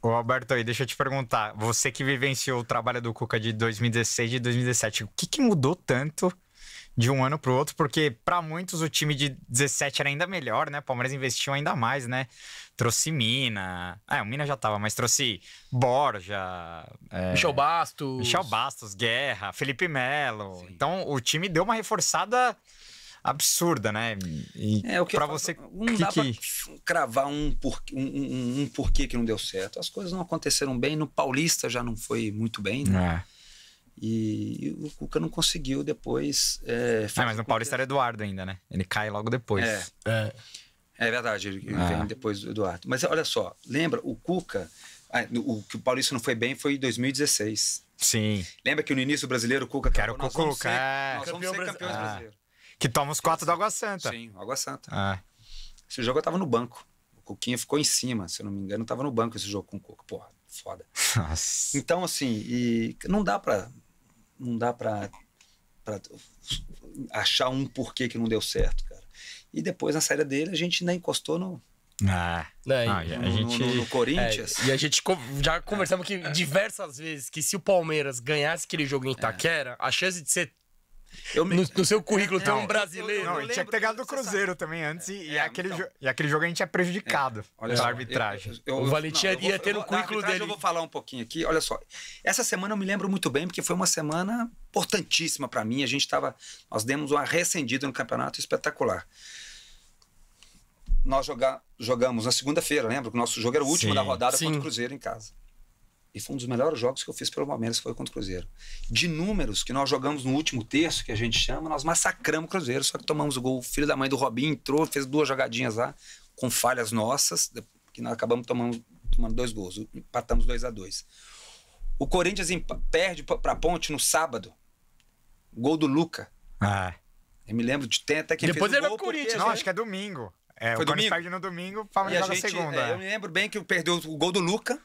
Ô Alberto, aí, deixa eu te perguntar. Você que vivenciou o trabalho do Cuca de 2016 e 2017, o que, que mudou tanto de um ano para o outro? Porque para muitos o time de 17 era ainda melhor, né? O Palmeiras investiu ainda mais, né? Trouxe Mina. É, o Mina já tava, mas trouxe Borja. É... Michel Bastos. Michel Bastos, Guerra, Felipe Melo. Então o time deu uma reforçada absurda, né? E é, o que para você não dá que... cravar um, por, um, um, um, porquê que não deu certo. As coisas não aconteceram bem. No Paulista já não foi muito bem, né? É. E, o Cuca não conseguiu depois. É, é mas no Paulista era Eduardo ainda, né? Ele cai logo depois. É, é. é verdade, ele ah. vem depois do Eduardo. Mas olha só, lembra, o Cuca. O que o Paulista não foi bem foi em 2016. Sim. Lembra que no início do brasileiro o Cuca Quero o Cuca. Ser, é. Nós vamos ser campeões brasileiros. Ah. Que toma os quatro da Água Santa. Sim, Água Santa. Ah. Esse jogo eu tava no banco. O Cuquinha ficou em cima, se eu não me engano, tava no banco esse jogo com o Cuca. Porra, foda. Nossa. Então, assim, e não dá pra. Não dá pra, pra achar um porquê que não deu certo, cara. E depois, na saída dele, a gente ainda encostou no, ah, né? ah, no, a gente, no, no Corinthians. É, e a gente já conversamos que diversas vezes que se o Palmeiras ganhasse aquele jogo em é. Itaquera, é. a chance de ser me... No, no, seu currículo é, tem um brasileiro. Não, ele tinha que pegar do Cruzeiro também antes. E, é, aquele então, jo... e aquele jogo a gente é prejudicado é, olha só, arbitragem. Eu, eu, eu, o Valentim não, ia vou, ter no currículo dele. Eu vou falar um pouquinho aqui. Olha só. Essa semana eu me lembro muito bem, porque foi uma semana importantíssima para mim. A gente estava. Nós demos uma recendida no campeonato espetacular nós joga, jogamos na segunda-feira, lembra? Que o nosso jogo era o último sim, da rodada sim. contra o Cruzeiro em casa. E foi um dos melhores jogos que eu fiz pelo Palmeiras, foi contra o Cruzeiro. De números que nós jogamos no último terço, que a gente chama, nós massacramos o Cruzeiro, só que tomamos o gol. O filho da mãe do Robinho entrou, fez duas jogadinhas lá, com falhas nossas, que nós acabamos tomando, tomando dois gols, empatamos 2 a 2 O Corinthians perde para a Ponte no sábado. Gol do Luca. Ah. Eu me lembro de ter até que Depois ele vai pro Corinthians. Né? Não, né? acho que é domingo. É, Foi o domingo. perde no domingo, Palmeiras joga segunda. é. Eu me lembro bem que perdeu o gol do Luca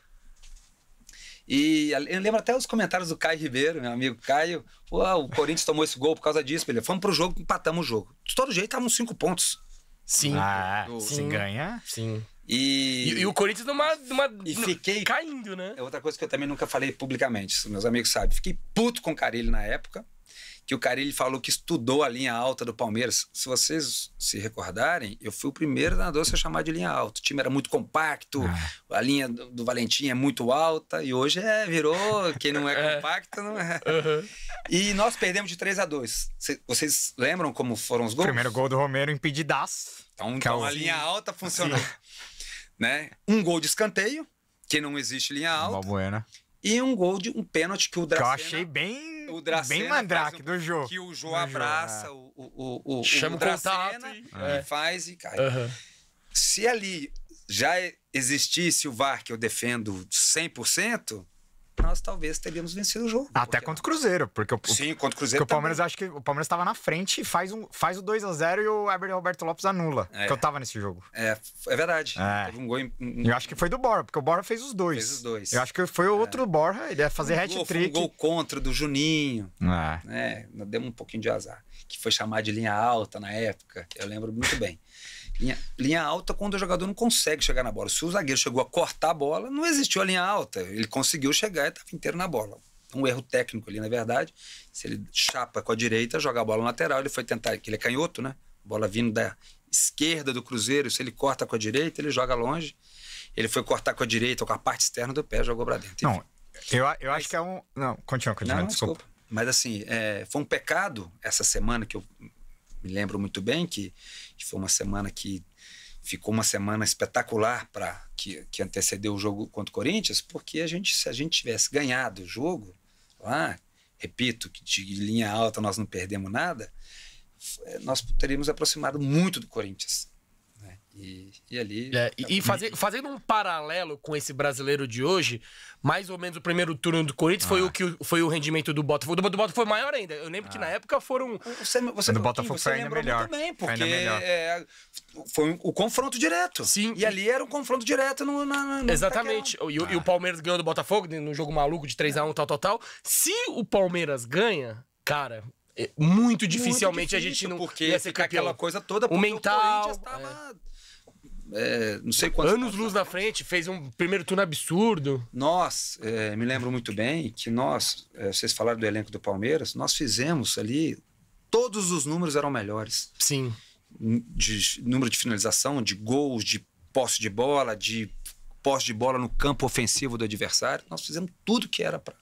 e eu lembro até os comentários do Caio Ribeiro, meu amigo Caio. o Corinthians tomou esse gol por causa disso. Ele, fomos pro jogo, empatamos o jogo. De todo jeito, estavam cinco pontos. Sim. Ah, do... Ah, se ganhar? Sim. E... e, e, o Corinthians numa, numa e fiquei caindo, né? É outra coisa que eu também nunca falei publicamente, meus amigos sabem. Fiquei puto com o Carilho na época que o Carilli falou que estudou a linha alta do Palmeiras. Se vocês se recordarem, eu fui o primeiro nadador a ser chamado de linha alta. O time era muito compacto, ah. a linha do, do, Valentim é muito alta, e hoje é, virou, quem não é, é. compacto não é. Uhum. E nós perdemos de 3 a 2 Cê, Vocês lembram como foram os gols? primeiro gol do Romero impedidaço. Então, é então a linha alta funcionou. Né? Um gol de escanteio, que não existe linha alta. Uma boa, né? E um gol de um pênalti que o Dracena... Que eu achei bem, o bem mandrake um, do jogo. Que o Jô abraça jogo, é. o, o, o, Chama o Dracena e, é. faz e cai. Uhum. Se ali já existisse o VAR que eu defendo 100%, nós talvez teríamos vencido o jogo. Até contra o Cruzeiro, porque o, Sim, contra o Cruzeiro. Porque também. o Palmeiras acho que o Palmeiras estava na frente e faz, um, faz o 2 a 0 e o Everton Roberto Lopes anula. É. Que eu tava nesse jogo. É, é verdade. É. Teve um gol em, Eu acho que foi do Borra, porque o Borra fez os dois. Fez os dois. Eu acho que foi o é. outro é. Borra, ele ia fazer um hat-trick. Um gol contra do Juninho. É. Né? deu um pouquinho de azar. Que foi chamado de linha alta na época. Eu lembro muito bem. Linha, linha, alta quando o jogador não consegue chegar na bola. Se o zagueiro chegou a cortar a bola, não existiu a linha alta. Ele conseguiu chegar e estava inteiro na bola. Um erro técnico ali, na verdade. Se ele chapa com a direita, joga a bola lateral, ele foi tentar, que ele é canhoto, né? Bola vindo da esquerda do Cruzeiro. Se ele corta com a direita, ele joga longe. Ele foi cortar com a direita com a parte externa do pé, jogou para dentro. Enfim. Não, eu, eu Mas, acho que é um. Não, continua, continua, não, desculpa. desculpa. Mas assim, é, foi um pecado essa semana que eu me lembro muito bem que, que foi uma semana que ficou uma semana espetacular para que, que antecedeu o jogo contra o Corinthians, porque a gente, se a gente tivesse ganhado o jogo lá, repito, de linha alta nós não perdemos nada, nós teríamos aproximado muito do Corinthians. E, e ali. É, e é é fazer, é. fazendo um paralelo com esse brasileiro de hoje, mais ou menos o primeiro turno do Corinthians ah. foi o que foi o rendimento do Botafogo. Do, do Botafogo foi maior ainda. Eu lembro ah. que na ah. época foram. Você, você, do Botafogo você foi ainda melhor. Muito bem, porque melhor. É, foi um, o confronto direto. Sim. E ali era um confronto direto no. Na, no Exatamente. E, ah. e, o ah. Palmeiras ganhou do Botafogo no né, jogo maluco de 3x1, tal, tal, tal. Se o Palmeiras ganha, cara, muito dificilmente muito difícil, a gente não porque ia ser campeão. aquela coisa toda. O mental. O Corinthians tava... É é, não sei quantos. Anos luz na frente, fez um primeiro turno absurdo. Nós, é, me lembro muito bem que nós, é, vocês falaram do elenco do Palmeiras, nós fizemos ali, todos os números eram melhores. Sim. De número de finalização, de gols, de posse de bola, de posse de bola no campo ofensivo do adversário. Nós fizemos tudo que era para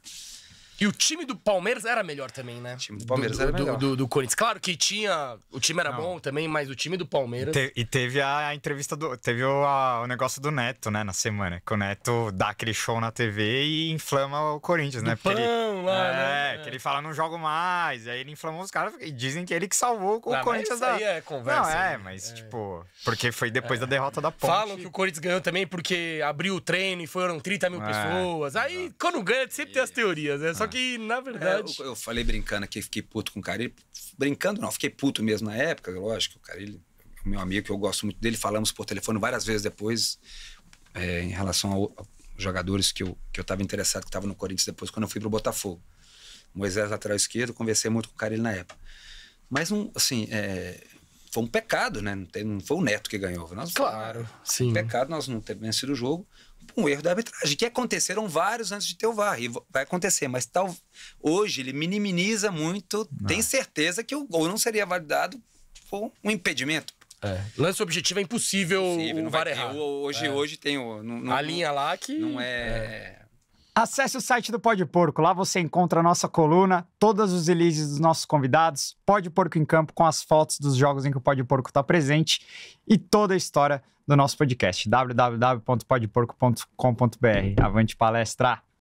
e o time do Palmeiras era melhor também, né? O time do Palmeiras do, era do, melhor. Do, do, Corinthians. Claro que tinha. O time era Não. bom também, mas o time do Palmeiras. Te, e teve a, a, entrevista do. Teve o, a, o, negócio do Neto, né? Na semana. Que o Neto dá aquele show na TV e inflama o Corinthians, né? Porque pão, ele, lá, é, né? que ele fala, não jogo mais. E aí ele inflamou os caras e dizem que ele que salvou o não, ah, Corinthians da. Aí é conversa. Não, é, né? mas é. tipo. Porque foi depois é. da derrota da Ponte. Falam que o Corinthians ganhou também porque abriu o treino e foram 30 mil é, pessoas. Aí, quando ganha, sempre tem as teorias, né? Só só que, na verdade. É, eu, eu, falei brincando aqui, fiquei puto com o cara. Ele, brincando não, fiquei puto mesmo na época, lógico. O cara, ele, meu amigo, que eu gosto muito dele, falamos por telefone várias vezes depois, é, em relação a jogadores que eu, que eu tava interessado, que estavam no Corinthians depois, quando eu fui pro Botafogo. Moisés, lateral esquerdo, conversei muito com o cara na época. Mas, um, assim, é, foi um pecado, né? Não, tem, não foi o Neto que ganhou. Nós, claro, foi, sim. Um pecado nós não ter vencido o jogo um erro da arbitragem, que aconteceram vários antes de ter o VAR, e vai acontecer, mas tal, hoje ele minimiza muito, tem ah. certeza que o gol não seria validado por um impedimento. É. Lance objetivo é impossível, impossível o VAR errar. Ter, hoje, é. hoje tem o... a linha lá que... Não é... é Acesse o site do Pode Porco, lá você encontra a nossa coluna, todas os releases dos nossos convidados, Pode Porco em Campo com as fotos dos jogos em que o Pode Porco está presente e toda a história do nosso podcast, www.podporco.com.br. Avante palestra!